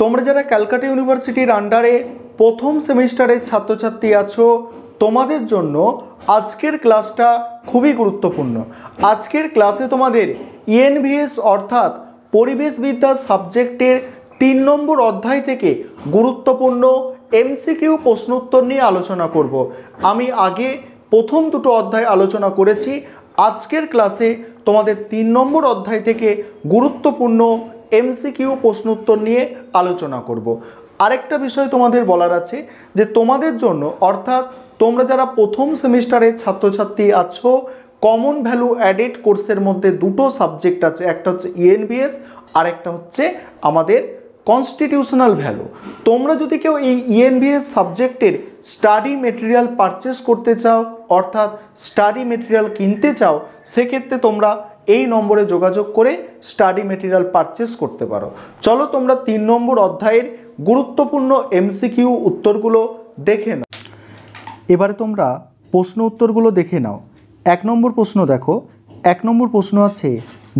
তোমরা যারা ক্যালকাটা ইউনিভার্সিটির আন্ডারে প্রথম সেমিস্টারের ছাত্রছাত্রী আছো তোমাদের জন্য আজকের ক্লাসটা খুবই গুরুত্বপূর্ণ আজকের ক্লাসে তোমাদের ইএনভিএস e অর্থাৎ পরিবেশবিদ্যা সাবজেক্টের তিন নম্বর অধ্যায় থেকে গুরুত্বপূর্ণ এমসিকিউ প্রশ্নোত্তর নিয়ে আলোচনা করব। আমি আগে প্রথম দুটো অধ্যায় আলোচনা করেছি আজকের ক্লাসে তোমাদের তিন নম্বর অধ্যায় থেকে গুরুত্বপূর্ণ এমসিকিউ প্রশ্ন উত্তর নিয়ে আলোচনা করব। আরেকটা বিষয় তোমাদের বলার আছে যে তোমাদের জন্য অর্থাৎ তোমরা যারা প্রথম সেমিস্টারের ছাত্রছাত্রী আছো কমন ভ্যালু অ্যাডেড কোর্সের মধ্যে দুটো সাবজেক্ট আছে একটা হচ্ছে ইএনবিএস e আর একটা হচ্ছে আমাদের কনস্টিটিউশনাল ভ্যালু তোমরা যদি কেউ এই ইএনভিএস সাবজেক্টের স্টাডি মেটেরিয়াল পারচেস করতে চাও অর্থাৎ স্টাডি মেটেরিয়াল কিনতে চাও সেক্ষেত্রে তোমরা এই নম্বরে যোগাযোগ করে স্টাডি মেটেরিয়াল পারচেস করতে পারো চলো তোমরা তিন নম্বর অধ্যায়ের গুরুত্বপূর্ণ এমসিকিউ উত্তরগুলো দেখে নাও এবারে তোমরা প্রশ্ন উত্তরগুলো দেখে নাও এক নম্বর প্রশ্ন দেখো এক নম্বর প্রশ্ন আছে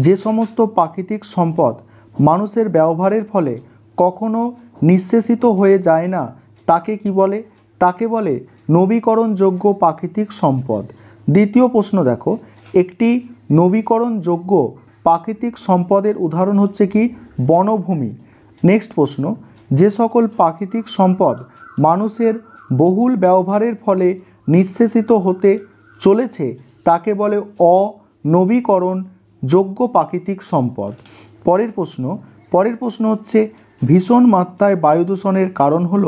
যে সমস্ত প্রাকৃতিক সম্পদ মানুষের ব্যবহারের ফলে কখনো নিঃশেষিত হয়ে যায় না তাকে কি বলে তাকে বলে নবীকরণযোগ্য প্রাকৃতিক সম্পদ দ্বিতীয় প্রশ্ন দেখো একটি নবীকরণযোগ্য প্রাকৃতিক সম্পদের উদাহরণ হচ্ছে কি বনভূমি নেক্সট প্রশ্ন যে সকল প্রাকৃতিক সম্পদ মানুষের বহুল ব্যবহারের ফলে নিঃশেষিত হতে চলেছে তাকে বলে অনবীকরণযোগ্য প্রাকৃতিক সম্পদ পরের প্রশ্ন পরের প্রশ্ন হচ্ছে ভীষণ মাত্রায় বায়ু দূষণের কারণ হল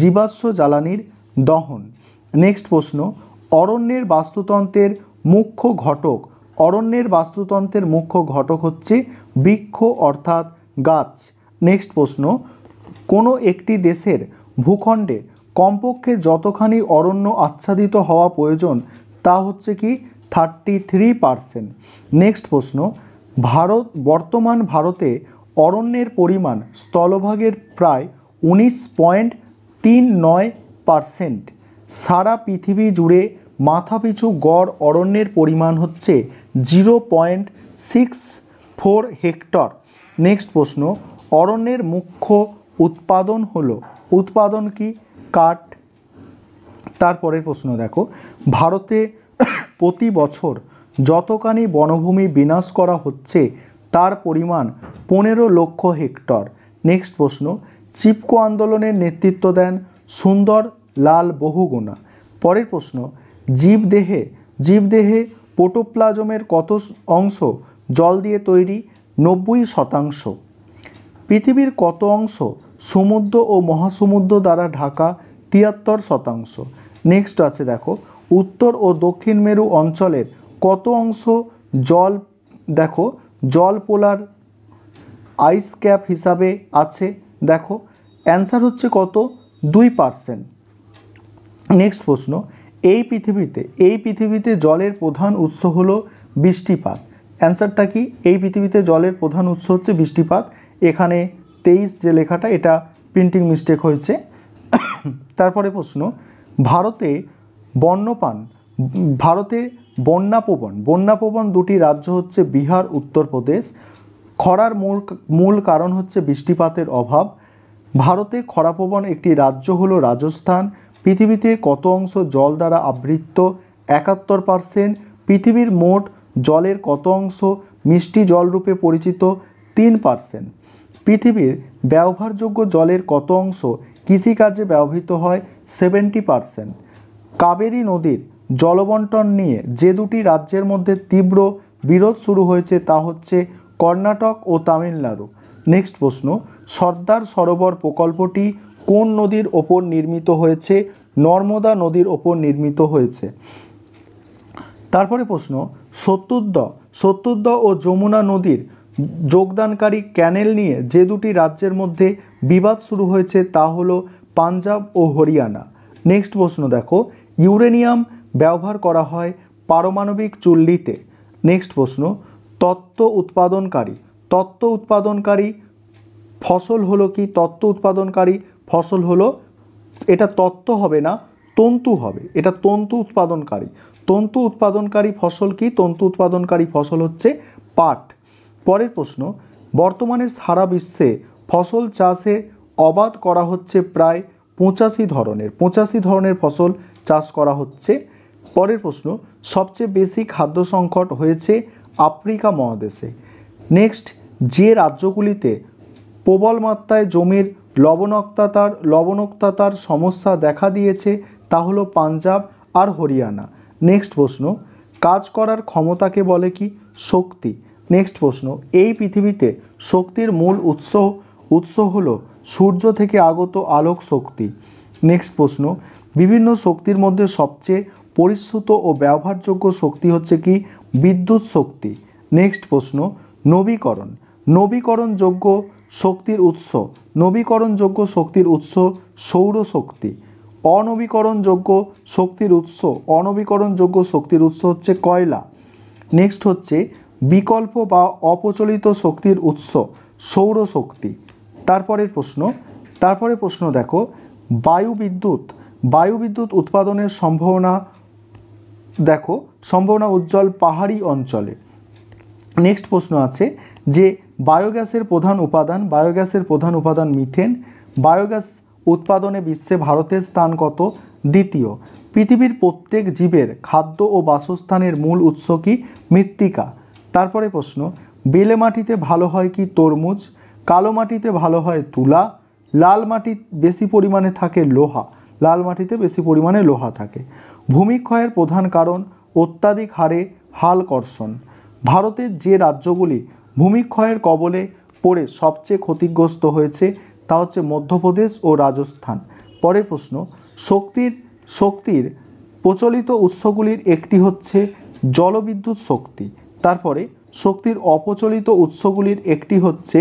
জীবাশ্ম জ্বালানির দহন নেক্সট প্রশ্ন অরণ্যের বাস্তুতন্ত্রের মুখ্য ঘটক অরণ্যের বাস্তুতন্ত্রের মুখ্য ঘটক হচ্ছে বৃক্ষ অর্থাৎ গাছ নেক্সট প্রশ্ন কোনো একটি দেশের ভূখণ্ডে কমপক্ষে যতখানি অরণ্য আচ্ছাদিত হওয়া প্রয়োজন তা হচ্ছে কি থার্টি থ্রি পারসেন্ট নেক্সট প্রশ্ন ভারত বর্তমান ভারতে অরণ্যের পরিমাণ স্থলভাগের প্রায় উনিশ পয়েন্ট তিন নয় পারসেন্ট সারা পৃথিবী জুড়ে মাথাপিছু গড় অরণ্যের পরিমাণ হচ্ছে zero point six four hectare next প্রশ্ন অরণ্যের মুখ্য উৎপাদন হলো উৎপাদন কি কাঠ তারপরের প্রশ্ন দেখো ভারতে প্রতি বছর যতখানি বনভূমি বিনাশ করা হচ্ছে তার পরিমাণ পনেরো লক্ষ হেক্টর নেক্সট প্রশ্ন চিপকো আন্দোলনের নেতৃত্ব দেন সুন্দর লাল বহুগুণা পরের প্রশ্ন জীবদেহে জীবদেহে পোটোপ্লাজমের কত অংশ জল দিয়ে তৈরি নব্বই শতাংশ পৃথিবীর কত অংশ সমুদ্র ও মহাসমুদ্র দ্বারা ঢাকা তিয়াত্তর শতাংশ নেক্সট আছে দেখো উত্তর ও দক্ষিণ মেরু অঞ্চলের কত অংশ জল দেখো জল পোলার আইস ক্যাপ হিসাবে আছে দেখো অ্যান্সার হচ্ছে কত দুই পার্সেন্ট নেক্সট প্রশ্ন এই পৃথিবীতে এই পৃথিবীতে জলের প্রধান উৎস হলো বৃষ্টিপাত অ্যান্সারটা কি এই পৃথিবীতে জলের প্রধান উৎস হচ্ছে বৃষ্টিপাত এখানে তেইশ যে লেখাটা এটা প্রিন্টিং মিস্টেক হয়েছে তারপরে প্রশ্ন ভারতে বন্যপান ভারতে বন্যাপ্রবণ বন্যাপ্রবণ দুটি রাজ্য হচ্ছে বিহার উত্তরপ্রদেশ খরার মূল মূল কারণ হচ্ছে বৃষ্টিপাতের অভাব ভারতে খরাপ্রবণ একটি রাজ্য হলো রাজস্থান পৃথিবীতে কত অংশ জল দ্বারা আবৃত একাত্তর পার্সেন্ট পৃথিবীর মোট জলের কত অংশ মিষ্টি জল রূপে পরিচিত তিন পার্সেন্ট পৃথিবীর ব্যবহারযোগ্য জলের কত অংশ কৃষিকাজে ব্যবহৃত হয় সেভেন্টি পার্সেন্ট কাবেরী নদীর জলবন্টন নিয়ে যে দুটি রাজ্যের মধ্যে তীব্র বিরোধ শুরু হয়েছে তা হচ্ছে কর্ণাটক ও তামিলনাড়ু নেক্সট প্রশ্ন সর্দার সরোবর প্রকল্পটি কোন নদীর ওপর নির্মিত হয়েছে নর্মদা নদীর ওপর নির্মিত হয়েছে তারপরে প্রশ্ন সত্যুদ্দ সত্যুদ্দ ও যমুনা নদীর যোগদানকারী ক্যানেল নিয়ে যে দুটি রাজ্যের মধ্যে বিবাদ শুরু হয়েছে তা হলো পাঞ্জাব ও হরিয়ানা নেক্সট প্রশ্ন দেখো ইউরেনিয়াম ব্যবহার করা হয় পারমাণবিক চুল্লিতে নেক্সট প্রশ্ন তত্ত্ব উৎপাদনকারী তত্ত্ব উৎপাদনকারী ফসল হলো কি তত্ত্ব উৎপাদনকারী ফসল হলো এটা তত্ত্ব হবে না তন্তু হবে এটা তন্তু উৎপাদনকারী তন্তু উৎপাদনকারী ফসল কি তন্তু উৎপাদনকারী ফসল হচ্ছে পাট পরের প্রশ্ন বর্তমানে সারা বিশ্বে ফসল চাষে অবাধ করা হচ্ছে প্রায় পঁচাশি ধরনের পঁচাশি ধরনের ফসল চাষ করা হচ্ছে পরের প্রশ্ন সবচেয়ে বেশি খাদ্য সংকট হয়েছে আফ্রিকা মহাদেশে নেক্সট যে রাজ্যগুলিতে প্রবল মাত্রায় জমির লবণক্ততার লবণক্ততার সমস্যা দেখা দিয়েছে তা হলো পাঞ্জাব আর হরিয়ানা নেক্সট প্রশ্ন কাজ করার ক্ষমতাকে বলে কি শক্তি নেক্সট প্রশ্ন এই পৃথিবীতে শক্তির মূল উৎস উৎস হল সূর্য থেকে আগত আলোক শক্তি নেক্সট প্রশ্ন বিভিন্ন শক্তির মধ্যে সবচেয়ে পরিশ্রুত ও ব্যবহারযোগ্য শক্তি হচ্ছে কি বিদ্যুৎ শক্তি নেক্সট প্রশ্ন নবীকরণ নবীকরণযোগ্য শক্তির উৎস নবীকরণযোগ্য শক্তির উৎস সৌরশক্তি অনবীকরণযোগ্য শক্তির উৎস অনবীকরণযোগ্য শক্তির উৎস হচ্ছে কয়লা নেক্সট হচ্ছে বিকল্প বা অপচলিত শক্তির উৎস সৌরশক্তি তারপরের প্রশ্ন তারপরে প্রশ্ন দেখো বায়ু বিদ্যুৎ বায়ু বিদ্যুৎ উৎপাদনের সম্ভাবনা দেখো সম্ভাবনা উজ্জ্বল পাহাড়ি অঞ্চলে নেক্সট প্রশ্ন আছে যে বায়োগ্যাসের প্রধান উপাদান বায়োগ্যাসের প্রধান উপাদান মিথেন বায়োগ্যাস উৎপাদনে বিশ্বে ভারতের স্থান কত দ্বিতীয় পৃথিবীর প্রত্যেক জীবের খাদ্য ও বাসস্থানের মূল উৎস কি মৃত্তিকা তারপরে প্রশ্ন বেলে মাটিতে ভালো হয় কি তরমুজ কালো মাটিতে ভালো হয় তুলা লাল মাটি বেশি পরিমাণে থাকে লোহা লাল মাটিতে বেশি পরিমাণে লোহা থাকে ভূমিক্ষয়ের প্রধান কারণ অত্যাধিক হারে হাল কর্ষণ ভারতের যে রাজ্যগুলি ভূমিক্ষয়ের কবলে পড়ে সবচেয়ে ক্ষতিগ্রস্ত হয়েছে তা হচ্ছে মধ্যপ্রদেশ ও রাজস্থান পরের প্রশ্ন শক্তির শক্তির প্রচলিত উৎসগুলির একটি হচ্ছে জলবিদ্যুৎ শক্তি তারপরে শক্তির অপ্রচলিত উৎসগুলির একটি হচ্ছে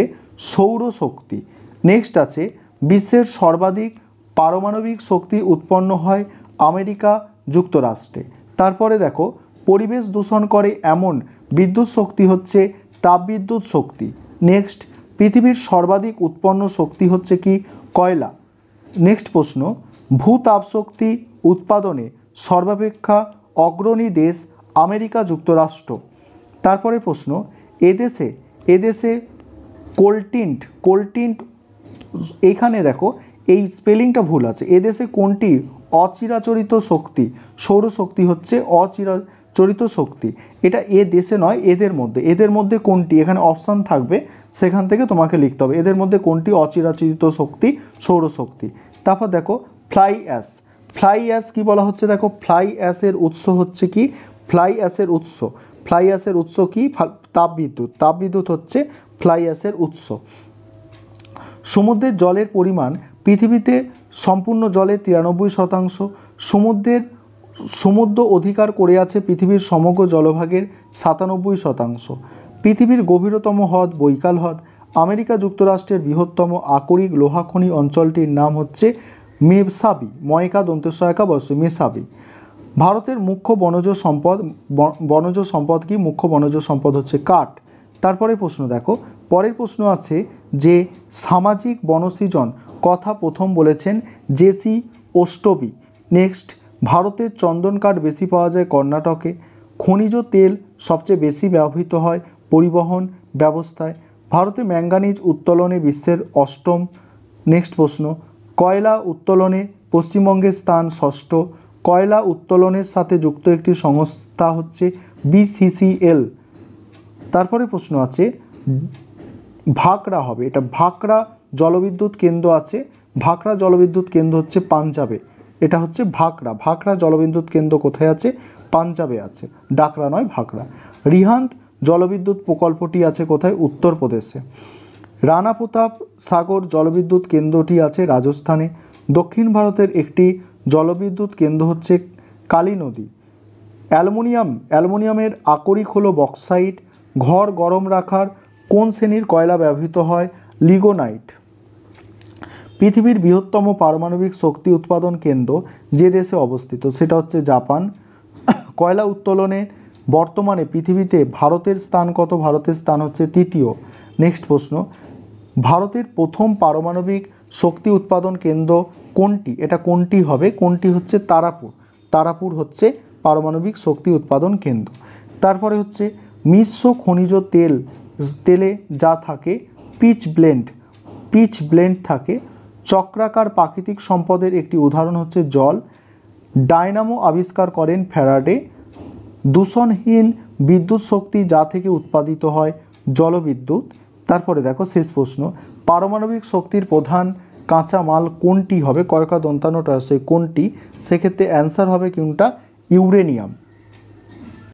সৌর শক্তি নেক্সট আছে বিশ্বের সর্বাধিক পারমাণবিক শক্তি উৎপন্ন হয় আমেরিকা যুক্তরাষ্ট্রে তারপরে দেখো পরিবেশ দূষণ করে এমন বিদ্যুৎ শক্তি হচ্ছে তাপবিদ্যুৎ শক্তি নেক্সট পৃথিবীর সর্বাধিক উৎপন্ন শক্তি হচ্ছে কি কয়লা নেক্সট প্রশ্ন ভূতাপ শক্তি উৎপাদনে সর্বাপেক্ষা অগ্রণী দেশ আমেরিকা যুক্তরাষ্ট্র তারপরে প্রশ্ন এদেশে এদেশে কোল্টিন্ট কোল্টিন্ট এখানে দেখো এই স্পেলিংটা ভুল আছে এদেশে কোনটি অচিরাচরিত শক্তি সৌরশক্তি হচ্ছে অচিরা চরিত শক্তি এটা এ দেশে নয় এদের মধ্যে এদের মধ্যে কোনটি এখানে অপশান থাকবে সেখান থেকে তোমাকে লিখতে হবে এদের মধ্যে কোনটি অচিরাচরিত শক্তি সৌরশক্তি তারপর দেখো ফ্লাই অ্যাস ফ্লাই অ্যাস কী বলা হচ্ছে দেখো ফ্লাই অ্যাসের উৎস হচ্ছে কি ফ্লাই অ্যাসের উৎস ফ্লাই অ্যাসের উৎস কি তাপবিদ্যুৎ তাপবিদ্যুৎ হচ্ছে ফ্লাই অ্যাসের উৎস সমুদ্রের জলের পরিমাণ পৃথিবীতে সম্পূর্ণ জলের তিরানব্বই শতাংশ সমুদ্রের সমুদ্র অধিকার করে আছে পৃথিবীর সমগ্র জলভাগের সাতানব্বই শতাংশ পৃথিবীর গভীরতম হ্রদ বৈকাল হ্রদ আমেরিকা যুক্তরাষ্ট্রের বৃহত্তম আকরিক লোহাখনি অঞ্চলটির নাম হচ্ছে মেসাবি ময়কা সহায়কা বস মেসাবি ভারতের মুখ্য বনজ সম্পদ বনজ সম্পদ কি মুখ্য বনজ সম্পদ হচ্ছে কাঠ তারপরে প্রশ্ন দেখো পরের প্রশ্ন আছে যে সামাজিক বনসৃজন কথা প্রথম বলেছেন জেসি ওস্টবি নেক্সট ভারতের চন্দন কাঠ বেশি পাওয়া যায় কর্ণাটকে খনিজ তেল সবচেয়ে বেশি ব্যবহৃত হয় পরিবহন ব্যবস্থায় ভারতে ম্যাঙ্গানিজ উত্তোলনে বিশ্বের অষ্টম নেক্সট প্রশ্ন কয়লা উত্তোলনে পশ্চিমবঙ্গের স্থান ষষ্ঠ কয়লা উত্তোলনের সাথে যুক্ত একটি সংস্থা হচ্ছে বিসিসিএল তারপরে প্রশ্ন আছে ভাকরা হবে এটা ভাকরা জলবিদ্যুৎ কেন্দ্র আছে ভাকরা জলবিদ্যুৎ কেন্দ্র হচ্ছে পাঞ্জাবে এটা হচ্ছে ভাকরা ভাকরা জলবিদ্যুৎ কেন্দ্র কোথায় আছে পাঞ্জাবে আছে ডাকরা নয় ভাকরা রিহান্ত জলবিদ্যুৎ প্রকল্পটি আছে কোথায় উত্তরপ্রদেশে রানা প্রতাপ সাগর জলবিদ্যুৎ কেন্দ্রটি আছে রাজস্থানে দক্ষিণ ভারতের একটি জলবিদ্যুৎ কেন্দ্র হচ্ছে কালী নদী অ্যালুমিনিয়াম অ্যালুমিনিয়ামের আকরিক হলো বক্সাইট ঘর গরম রাখার কোন শ্রেণীর কয়লা ব্যবহৃত হয় লিগোনাইট পৃথিবীর বৃহত্তম পারমাণবিক শক্তি উৎপাদন কেন্দ্র যে দেশে অবস্থিত সেটা হচ্ছে জাপান কয়লা উত্তোলনে বর্তমানে পৃথিবীতে ভারতের স্থান কত ভারতের স্থান হচ্ছে তৃতীয় নেক্সট প্রশ্ন ভারতের প্রথম পারমাণবিক শক্তি উৎপাদন কেন্দ্র কোনটি এটা কোনটি হবে কোনটি হচ্ছে তারাপুর তারাপুর হচ্ছে পারমাণবিক শক্তি উৎপাদন কেন্দ্র তারপরে হচ্ছে মিশ্র খনিজ তেল তেলে যা থাকে পিচ ব্লেন্ড পিচ ব্লেন্ড থাকে চক্রাকার প্রাকৃতিক সম্পদের একটি উদাহরণ হচ্ছে জল ডায়নামো আবিষ্কার করেন ফ্যারাডে দূষণহীন বিদ্যুৎ শক্তি যা থেকে উৎপাদিত হয় জলবিদ্যুৎ তারপরে দেখো শেষ প্রশ্ন পারমাণবিক শক্তির প্রধান কাঁচামাল কোনটি হবে কয়কা দন্তানোটা আছে কোনটি সেক্ষেত্রে অ্যান্সার হবে কোনটা ইউরেনিয়াম